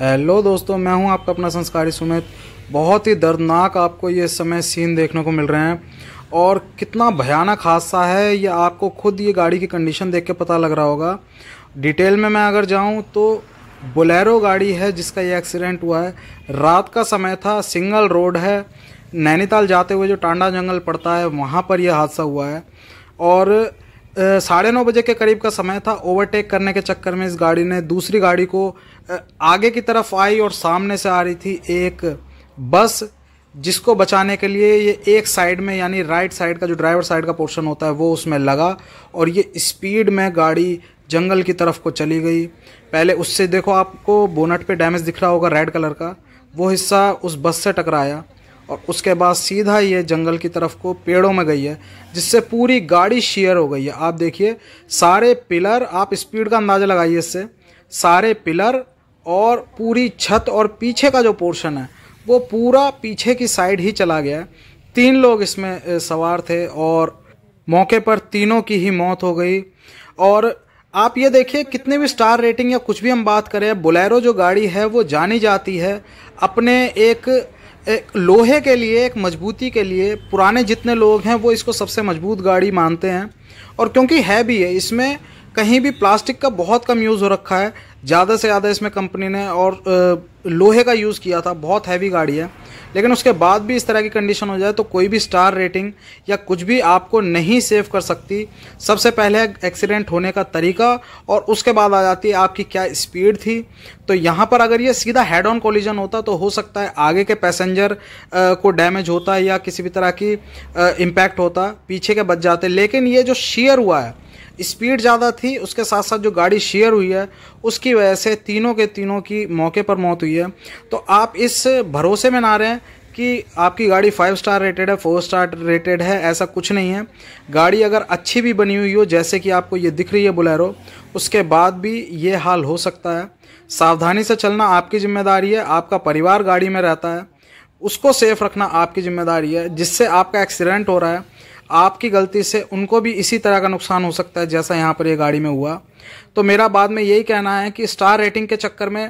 hello दोस्तों मैं हूं आपका अपना संस्कारी सुमित बहुत ही दर्दनाक आपको ये समय सीन देखने को मिल रहे हैं और कितना भयानक हादसा है ये आपको खुद ये गाड़ी की कंडीशन देख के पता लग रहा होगा डिटेल में मैं अगर जाऊं तो बोलेरो गाड़ी है जिसका ये एक्सीडेंट हुआ है रात का समय था सिंगल रोड है नैनीताल जाते हुए जो टांडा जंगल पड़ता है वहाँ पर यह हादसा हुआ है और साढ़े नौ बजे के करीब का समय था ओवरटेक करने के चक्कर में इस गाड़ी ने दूसरी गाड़ी को आगे की तरफ आई और सामने से आ रही थी एक बस जिसको बचाने के लिए ये एक साइड में यानी राइट साइड का जो ड्राइवर साइड का पोर्शन होता है वो उसमें लगा और ये स्पीड में गाड़ी जंगल की तरफ को चली गई पहले उससे देखो आपको बोनट पे डैमेज दिख रहा होगा रेड कलर का वो हिस्सा उस बस से टकराया और उसके बाद सीधा ये जंगल की तरफ को पेड़ों में गई है जिससे पूरी गाड़ी शेयर हो गई है आप देखिए सारे पिलर आप स्पीड का अंदाज़ा लगाइए इससे सारे पिलर और पूरी छत और पीछे का जो पोर्शन है वो पूरा पीछे की साइड ही चला गया है तीन लोग इसमें सवार थे और मौके पर तीनों की ही मौत हो गई और आप ये देखिए कितने भी स्टार रेटिंग या कुछ भी हम बात करें बुलेरो जो गाड़ी है वो जानी जाती है अपने एक एक लोहे के लिए एक मजबूती के लिए पुराने जितने लोग हैं वो इसको सबसे मजबूत गाड़ी मानते हैं और क्योंकि है भी है इसमें कहीं भी प्लास्टिक का बहुत कम यूज़ हो रखा है ज़्यादा से ज़्यादा इसमें कंपनी ने और लोहे का यूज़ किया था बहुत हैवी गाड़ी है लेकिन उसके बाद भी इस तरह की कंडीशन हो जाए तो कोई भी स्टार रेटिंग या कुछ भी आपको नहीं सेव कर सकती सबसे पहले एक्सीडेंट होने का तरीका और उसके बाद आ जाती है आपकी क्या स्पीड थी तो यहाँ पर अगर ये सीधा हेड ऑन कोलिजन होता तो हो सकता है आगे के पैसेंजर को डैमेज होता या किसी भी तरह की इम्पैक्ट होता पीछे के बच जाते लेकिन ये जो शेयर हुआ है स्पीड ज़्यादा थी उसके साथ साथ जो गाड़ी शेयर हुई है उसकी की वजह से तीनों के तीनों की मौके पर मौत हुई है तो आप इस भरोसे में ना हैं कि आपकी गाड़ी फाइव स्टार रेटेड है फोर स्टार रेटेड है ऐसा कुछ नहीं है गाड़ी अगर अच्छी भी बनी हुई हो जैसे कि आपको ये दिख रही है बुलेरो उसके बाद भी ये हाल हो सकता है सावधानी से चलना आपकी जिम्मेदारी है आपका परिवार गाड़ी में रहता है उसको सेफ रखना आपकी जिम्मेदारी है जिससे आपका एक्सीडेंट हो रहा है आपकी गलती से उनको भी इसी तरह का नुकसान हो सकता है जैसा यहाँ पर ये गाड़ी में हुआ तो मेरा बाद में यही कहना है कि स्टार रेटिंग के चक्कर में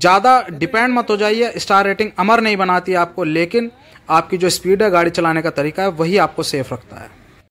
ज़्यादा डिपेंड मत हो जाइए स्टार रेटिंग अमर नहीं बनाती आपको लेकिन आपकी जो स्पीड है गाड़ी चलाने का तरीका है वही आपको सेफ रखता है